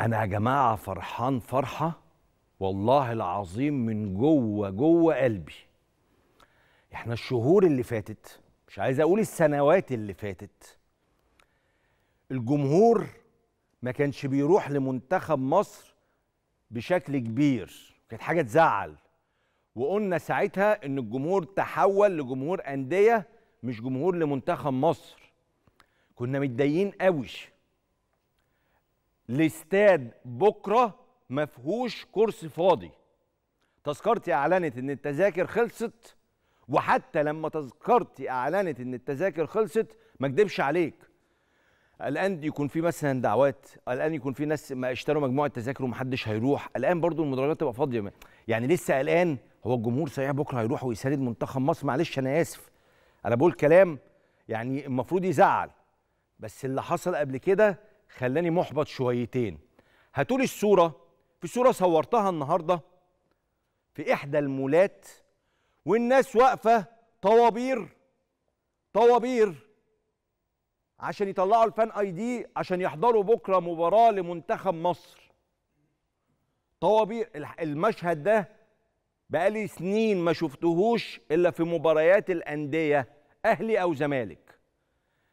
انا يا جماعه فرحان فرحه والله العظيم من جوه جوه قلبي احنا الشهور اللي فاتت مش عايز اقول السنوات اللي فاتت الجمهور ما كانش بيروح لمنتخب مصر بشكل كبير كانت حاجه تزعل وقلنا ساعتها ان الجمهور تحول لجمهور انديه مش جمهور لمنتخب مصر كنا متضايقين قوي الاستاد بكره ما فيهوش كرسي فاضي تذكرتي اعلنت ان التذاكر خلصت وحتى لما تذكرتي اعلنت ان التذاكر خلصت ما اكدبش عليك الان يكون في مثلا دعوات الان يكون في ناس ما اشتروا مجموعه تذاكر ومحدش هيروح الان برضو المدرجات تبقى فاضيه يعني لسه الان هو الجمهور صحيح بكره هيروح ويساند منتخب مصر معلش انا اسف انا بقول كلام يعني المفروض يزعل بس اللي حصل قبل كده خلاني محبط شويتين هاتولي الصوره في صوره صورتها النهارده في احدى المولات والناس واقفه طوابير طوابير عشان يطلعوا الفان اي دي عشان يحضروا بكره مباراه لمنتخب مصر طوابير المشهد ده بقالي سنين ما شفتهوش الا في مباريات الانديه اهلي او زمالك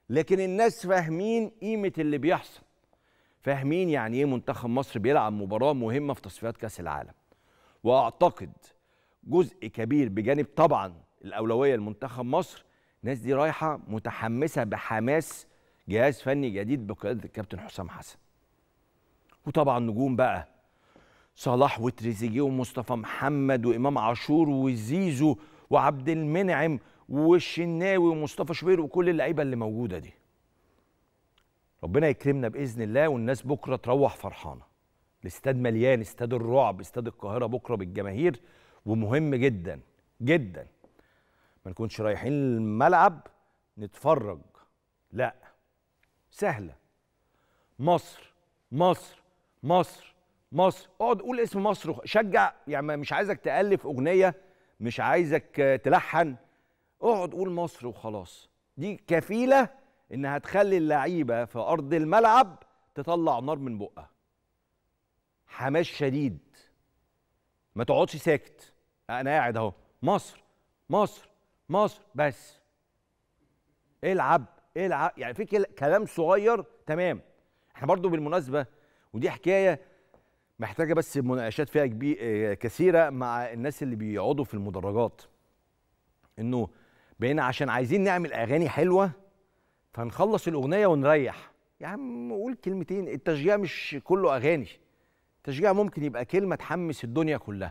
لكن الناس فاهمين قيمه اللي بيحصل فاهمين يعني ايه منتخب مصر بيلعب مباراه مهمه في تصفيات كاس العالم واعتقد جزء كبير بجانب طبعا الاولويه لمنتخب مصر الناس دي رايحه متحمسه بحماس جهاز فني جديد بقياده الكابتن حسام حسن وطبعا نجوم بقى صلاح وتريزيجيه ومصطفى محمد وامام عاشور وزيزو وعبد المنعم والشناوي ومصطفى شبير وكل اللعيبه اللي موجوده دي ربنا يكرمنا باذن الله والناس بكره تروح فرحانه الاستاد مليان استاد الرعب استاد القاهره بكره بالجماهير ومهم جدا جدا ما نكونش رايحين الملعب نتفرج لا سهله مصر مصر مصر مصر اقعد قول اسم مصر شجع يعني مش عايزك تالف اغنيه مش عايزك آه، تلحن اقعد قول مصر وخلاص دي كفيله انها تخلي اللعيبه في ارض الملعب تطلع نار من بقها حماس شديد ما تقعدش ساكت انا قاعد اهو مصر مصر مصر بس العب العب يعني في كلام صغير تمام احنا برضو بالمناسبه ودي حكايه محتاجه بس مناقشات فيها آه، كثيره مع الناس اللي بيقعدوا في المدرجات انه بقينا عشان عايزين نعمل اغاني حلوه فنخلص الاغنيه ونريح يا عم قول كلمتين التشجيع مش كله اغاني التشجيع ممكن يبقى كلمه تحمس الدنيا كلها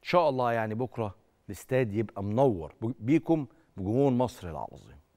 ان شاء الله يعني بكره الاستاد يبقى منور بيكم بجمهور مصر العظيم